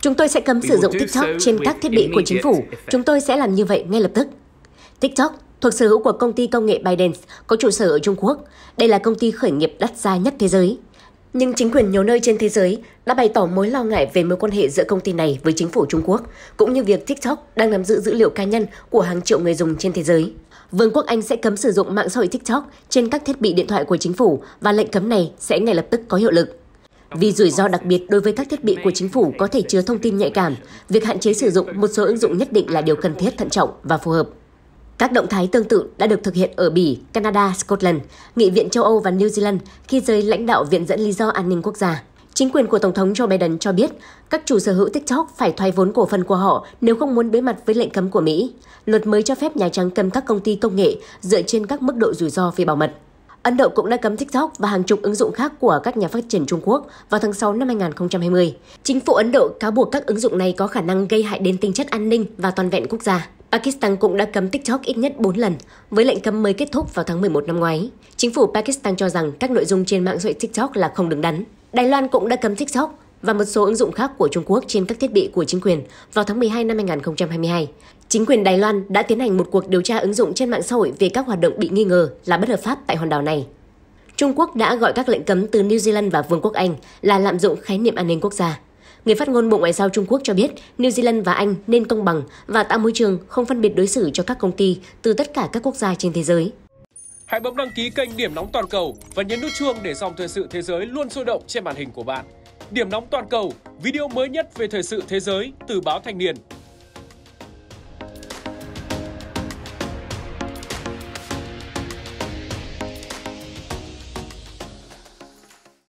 Chúng tôi sẽ cấm sử dụng TikTok trên các thiết bị của chính phủ. Chúng tôi sẽ làm như vậy ngay lập tức. TikTok thuộc sở hữu của công ty công nghệ Biden, có trụ sở ở Trung Quốc. Đây là công ty khởi nghiệp đắt giá nhất thế giới. Nhưng chính quyền nhiều nơi trên thế giới đã bày tỏ mối lo ngại về mối quan hệ giữa công ty này với chính phủ Trung Quốc, cũng như việc TikTok đang nắm giữ dữ liệu cá nhân của hàng triệu người dùng trên thế giới. Vương quốc Anh sẽ cấm sử dụng mạng xã hội TikTok trên các thiết bị điện thoại của chính phủ và lệnh cấm này sẽ ngay lập tức có hiệu lực. Vì rủi ro đặc biệt đối với các thiết bị của chính phủ có thể chứa thông tin nhạy cảm, việc hạn chế sử dụng một số ứng dụng nhất định là điều cần thiết thận trọng và phù hợp. Các động thái tương tự đã được thực hiện ở Bỉ, Canada, Scotland, Nghị viện châu Âu và New Zealand khi giới lãnh đạo viện dẫn lý do an ninh quốc gia. Chính quyền của Tổng thống Joe Biden cho biết các chủ sở hữu TikTok phải thoái vốn cổ phần của họ nếu không muốn đối mặt với lệnh cấm của Mỹ. Luật mới cho phép Nhà Trắng cấm các công ty công nghệ dựa trên các mức độ rủi ro về bảo mật. Ấn Độ cũng đã cấm TikTok và hàng chục ứng dụng khác của các nhà phát triển Trung Quốc vào tháng 6 năm 2020. Chính phủ Ấn Độ cáo buộc các ứng dụng này có khả năng gây hại đến tinh chất an ninh và toàn vẹn quốc gia. Pakistan cũng đã cấm TikTok ít nhất 4 lần, với lệnh cấm mới kết thúc vào tháng 11 năm ngoái. Chính phủ Pakistan cho rằng các nội dung trên mạng xã hội TikTok là không đứng đắn. Đài Loan cũng đã cấm TikTok và một số ứng dụng khác của Trung Quốc trên các thiết bị của chính quyền vào tháng 12 năm 2022. Chính quyền Đài Loan đã tiến hành một cuộc điều tra ứng dụng trên mạng xã hội về các hoạt động bị nghi ngờ là bất hợp pháp tại hòn đảo này. Trung Quốc đã gọi các lệnh cấm từ New Zealand và Vương quốc Anh là lạm dụng khái niệm an ninh quốc gia. Người phát ngôn Bộ Ngoại giao Trung Quốc cho biết New Zealand và Anh nên công bằng và tạo môi trường không phân biệt đối xử cho các công ty từ tất cả các quốc gia trên thế giới. Hãy bấm đăng ký kênh Điểm Nóng Toàn Cầu và nhấn nút chuông để dòng thời sự thế giới luôn sôi động trên màn hình của bạn. Điểm Nóng Toàn Cầu, video mới nhất về thời sự thế giới từ báo Thanh Niên